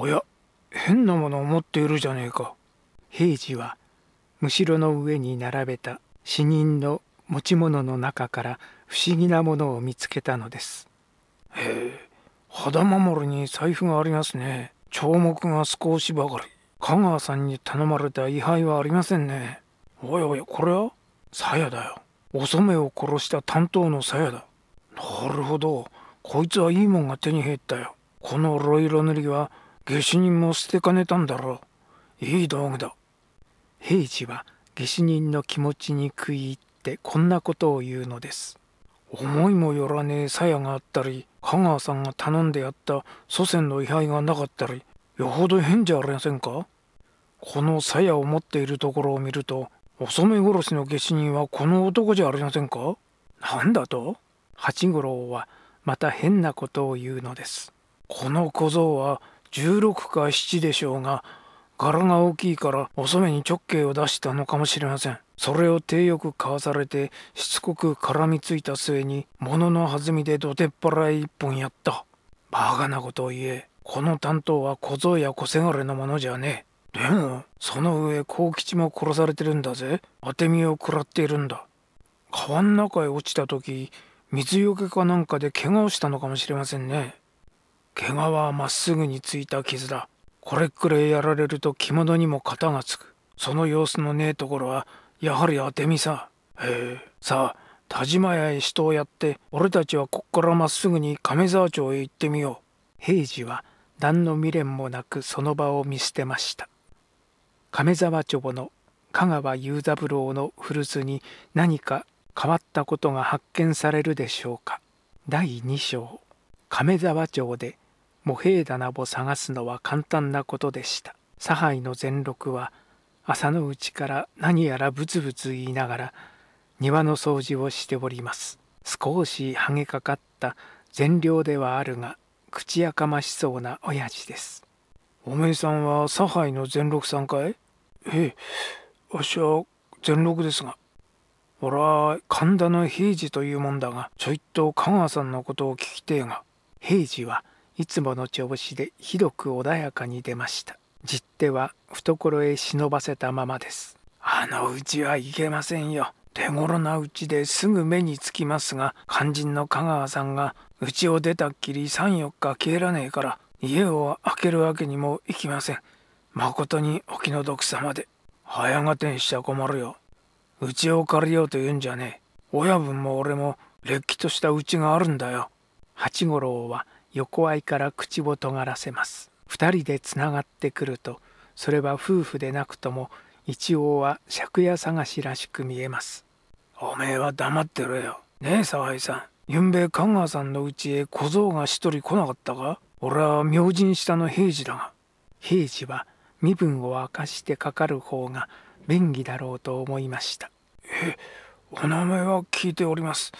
おや変なものを持っているじゃねえか平次はむしろの上に並べた死人の持ち物の中から不思議なものを見つけたのですへえ肌守に財布がありますね帳目が少しばかり香川さんに頼まれた位牌はありませんねおやおやこれは鞘だよお染を殺した担当の鞘だなるほどこいつはいいもんが手に入ったよこのロイロ塗りは下手人も捨てかねたんだろういい道具だ平次は下手人の気持ちに食い入ってこんなことを言うのです思いもよらねえ鞘があったり香川さんが頼んでやった祖先の位牌がなかったりよほど変じゃありませんかこの鞘を持っているところを見るとお染殺しの下手人はこの男じゃありませんかなんだと八五郎はまた変なことを言うのですこの小僧は16か7でしょうが柄が大きいから遅めに直径を出したのかもしれませんそれを手よくかわされてしつこく絡みついた末に物の弾みでどてっぱら一本やったバカなことを言えこの担当は小僧や小せがれのものじゃねえでもその上幸吉も殺されてるんだぜ当て身を食らっているんだ川ん中へ落ちた時水よけかなんかで怪我をしたのかもしれませんね毛皮はまっすぐについた傷だこれくらいやられると着物にも型がつくその様子のねえところはやはり当て身さへえさあ田島屋へ人をやって俺たちはこっからまっすぐに亀沢町へ行ってみよう平次は何の未練もなくその場を見捨てました亀沢町の香川雄三郎の古巣に何か変わったことが発見されるでしょうか第2章亀沢町で茂平棚を探すのは簡単なことでした差配の全録は朝のうちから何やらブツブツ言いながら庭の掃除をしております少しはげかかった善良ではあるが口やかましそうな親父ですおめえさんは差配の全六さんかいええわしは全六ですが俺は神田の平次というもんだがちょいと香川さんのことを聞きてえが平次は「いつもの調子でひどく穏やかに出ました実手は懐へ忍ばせたままですあのうちはいけませんよ手頃なうちですぐ目につきますが肝心の香川さんがうちを出たっきり三四日えらねえから家を開けるわけにもいきませんまことにお気の毒さまで早がてんしちゃ困るようちを借りようと言うんじゃねえ親分も俺もれっきとしたうちがあるんだよ八五郎は横合いから口を尖らせます。二人でつながってくると、それは夫婦でなくとも、一応は借家探しらしく見えます。おめえは黙ってろよ。ねえ、沢井さん。ゆんべ香川さんのうちへ小僧が一人来なかったか俺は明神下の平次だが。平次は身分を明かしてかかる方が便宜だろうと思いました。え、お名前は聞いております。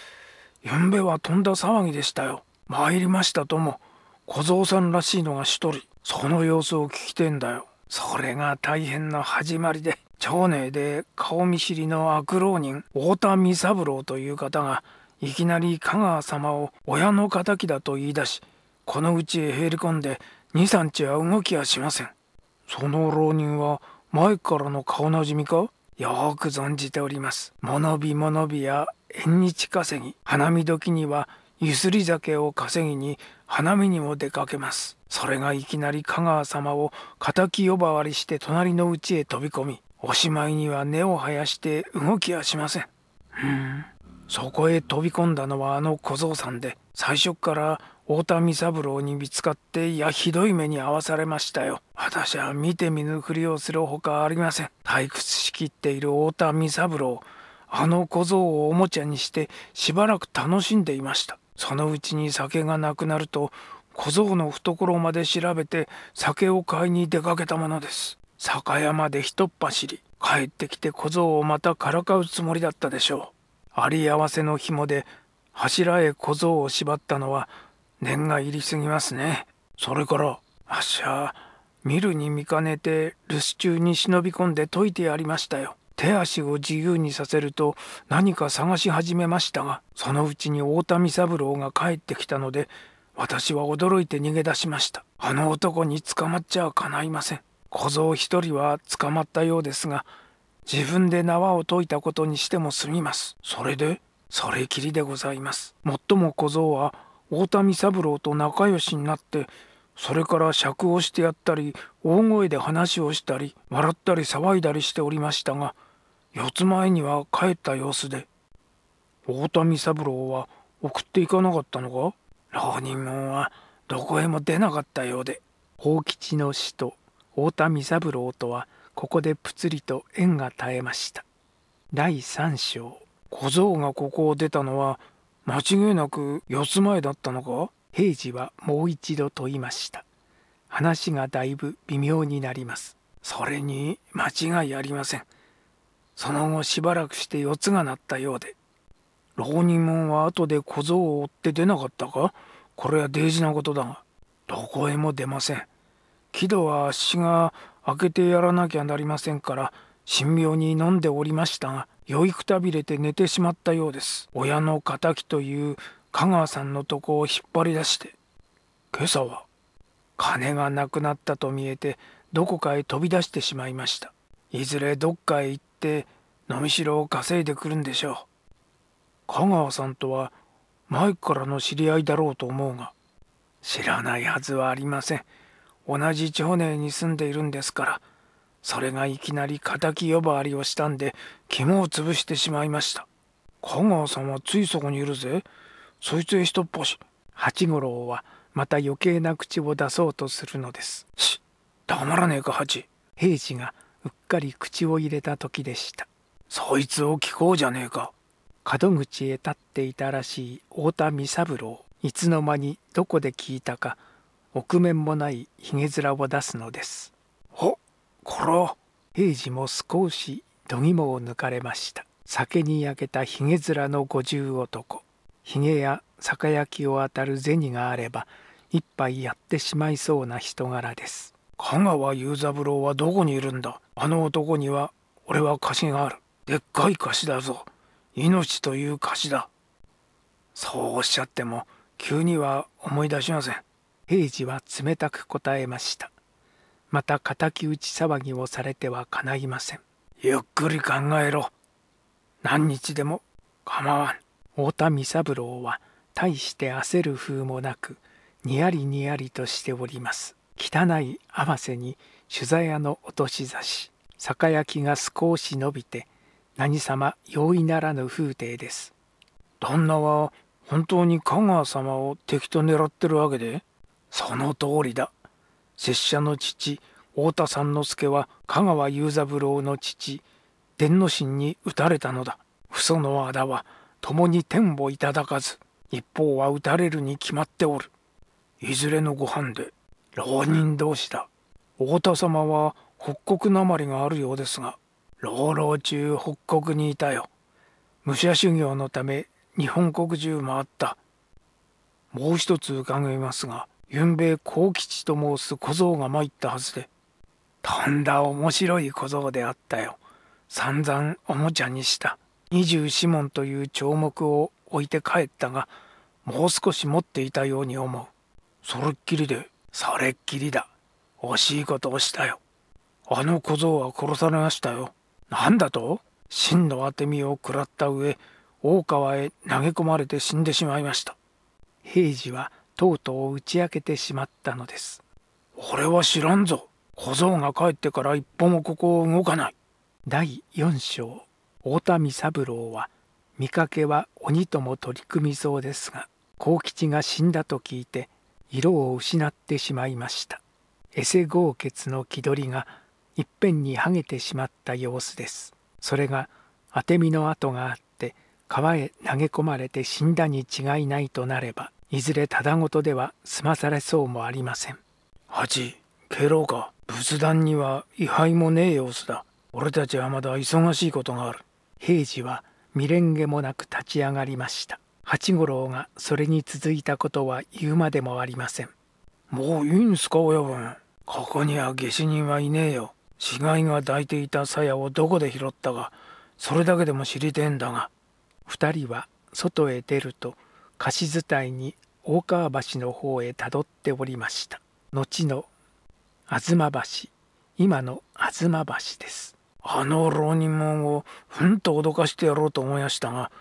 ゆんべはとんだ騒ぎでしたよ。参りましたとも小僧さんらしいのが一人その様子を聞きてんだよそれが大変な始まりで町内で顔見知りの悪浪人太田三三郎という方がいきなり香川様を親の敵だと言い出しこのうちへへり込んで二三日は動きはしませんその浪人は前からの顔なじみかよく存じております物火物火や縁日稼ぎ花見時にはゆすり酒を稼ぎに花見にも出かけますそれがいきなり香川様を敵呼ばわりして隣の家へ飛び込みおしまいには根を生やして動きはしませんうんそこへ飛び込んだのはあの小僧さんで最初から太田三三郎に見つかっていやひどい目に遭わされましたよ私は見て見ぬふりをするほかありません退屈しきっている太田三三郎あの小僧をおもちゃにしてしばらく楽しんでいましたそのうちに酒がなくなると小僧の懐まで調べて酒を買いに出かけたものです酒屋までひとっ走り帰ってきて小僧をまたからかうつもりだったでしょうあり合わせの紐で柱へ小僧を縛ったのは念が入りすぎますねそれからあっしゃ見るに見かねて留守中に忍び込んで解いてやりましたよ手足を自由にさせると何か探し始めましたがそのうちに太田三三郎が帰ってきたので私は驚いて逃げ出しましたあの男に捕まっちゃかないません小僧一人は捕まったようですが自分で縄を解いたことにしても済みますそれでそれきりでございますもっとも小僧は太田三三郎と仲良しになってそれから釈をしてやったり大声で話をしたり笑ったり騒いだりしておりましたが四つ前には帰った様子で太田三三郎は送っていかなかったのか浪人者はどこへも出なかったようで大吉の死と太田三三郎とはここでぷつりと縁が絶えました第三章小僧がここを出たのは間違いなく四つ前だったのか平次はもう一度問いました話がだいぶ微妙になりますそれに間違いありませんその後しばらくして四つが鳴ったようで浪人者は後で小僧を追って出なかったかこれは大事なことだがどこへも出ません木戸はあっしが開けてやらなきゃなりませんから神妙に飲んでおりましたが酔いくたびれて寝てしまったようです親の敵という香川さんのとこを引っ張り出して今朝は金がなくなったと見えてどこかへ飛び出してしまいましたいずれどっかへ行っって伸しろを稼いでくるんでしょう香川さんとは前からの知り合いだろうと思うが知らないはずはありません同じ町内に住んでいるんですからそれがいきなり敵呼ばわりをしたんで肝を潰してしまいました香川さんはついそこにいるぜそいつへ人っぽし八五郎はまた余計な口を出そうとするのですし黙らねえか八平次がかり口を入れた時でしたそいつを聞こうじゃねえか門口へ立っていたらしい太田三三郎いつの間にどこで聞いたか臆面もないひげ面を出すのですほっこら平次も少し度肝を抜かれました酒に焼けたひげ面の五十男ひげや酒焼きを当たる銭があれば一杯やってしまいそうな人柄です香川雄三郎はどこにいるんだあの男には俺は貸しがあるでっかい貸しだぞ命という貸しだそうおっしゃっても急には思い出しません平次は冷たく答えましたまた敵討ち騒ぎをされてはかないませんゆっくり考えろ何日でも構わん太田三三郎は大して焦る風もなくにやりにやりとしております汚い合わせに取材屋の落とし差し酒焼きが少し伸びて何様容易ならぬ風体です旦那は本当に香川様を敵と狙ってるわけでその通りだ拙者の父太田三之助は香川雄三郎の父伝之進に討たれたのだ父祖の仇は共に天をいただかず一方は討たれるに決まっておるいずれのご飯で浪人同士だ太田様は北国なまりがあるようですが老老中北国にいたよ武者修行のため日本国中回ったもう一つ伺いますがゆベイ幸吉と申す小僧が参ったはずでとんだ面白い小僧であったよ散々おもちゃにした二十四門という帳目を置いて帰ったがもう少し持っていたように思うそれっきりでそれっきりだ。惜しいことをしたよ。あの小僧は殺されましたよ。なんだと真の当て身を食らった上、大川へ投げ込まれて死んでしまいました。平次はとうとう打ち明けてしまったのです。俺は知らんぞ。小僧が帰ってから一歩もここを動かない。第4章、大田三三郎は、見かけは鬼とも取り組みそうですが幸吉が死んだと聞いて色を失ってしまいましたエセ豪傑の気取りがいっぺんに剥げてしまった様子ですそれが当て身の跡があって川へ投げ込まれて死んだに違いないとなればいずれただごとでは済まされそうもありません八ケロか仏壇には位牌もねえ様子だ俺たちはまだ忙しいことがある平次は未練げもなく立ち上がりました八五郎がそれに続いたことは言うまでもありません。もういいんすか親分。ここには下手人はいねえよ。死骸が抱いていた鞘をどこで拾ったか、それだけでも知りてえんだが。二人は外へ出ると、貸し伝いに大川橋の方へたどっておりました。後の東橋、今の東橋です。あの浪人門をふんと脅かしてやろうと思いましたが、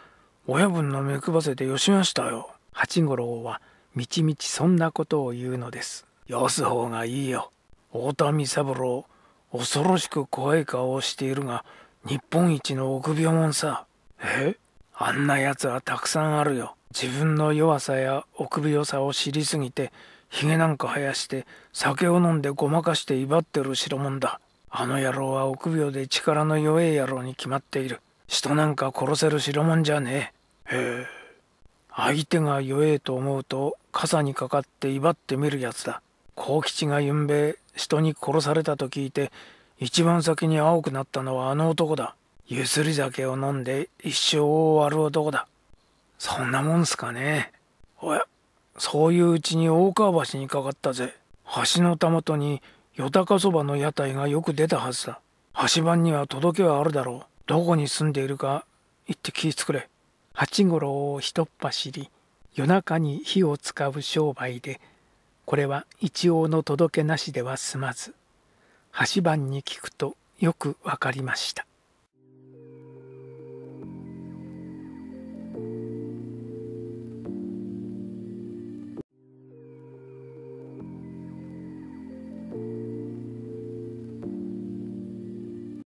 親分の目配せてよしましたよ。八五郎はみちみちそんなことを言うのです。よす方がいいよ。大谷三郎、恐ろしく怖い顔をしているが、日本一の臆病者さ。えあんな奴はたくさんあるよ。自分の弱さや臆病さを知りすぎて、ひげなんか生やして酒を飲んでごまかして威張ってる代物だ。あの野郎は臆病で力の弱え野郎に決まっている。人なんか殺せる代物じゃねえ。へえ相手が弱えと思うと傘にかかって威張ってみるやつだ幸吉がゆんべ人に殺されたと聞いて一番先に青くなったのはあの男だゆすり酒を飲んで一生を終わる男だそんなもんすかねおやそういううちに大川橋にかかったぜ橋のたもとに夜高そばの屋台がよく出たはずだ橋番には届けはあるだろうどこに住んでいるか行って聞いつくれ八五郎をひとっ走り夜中に火を使う商売でこれは一応の届けなしでは済まず橋番に聞くとよく分かりました。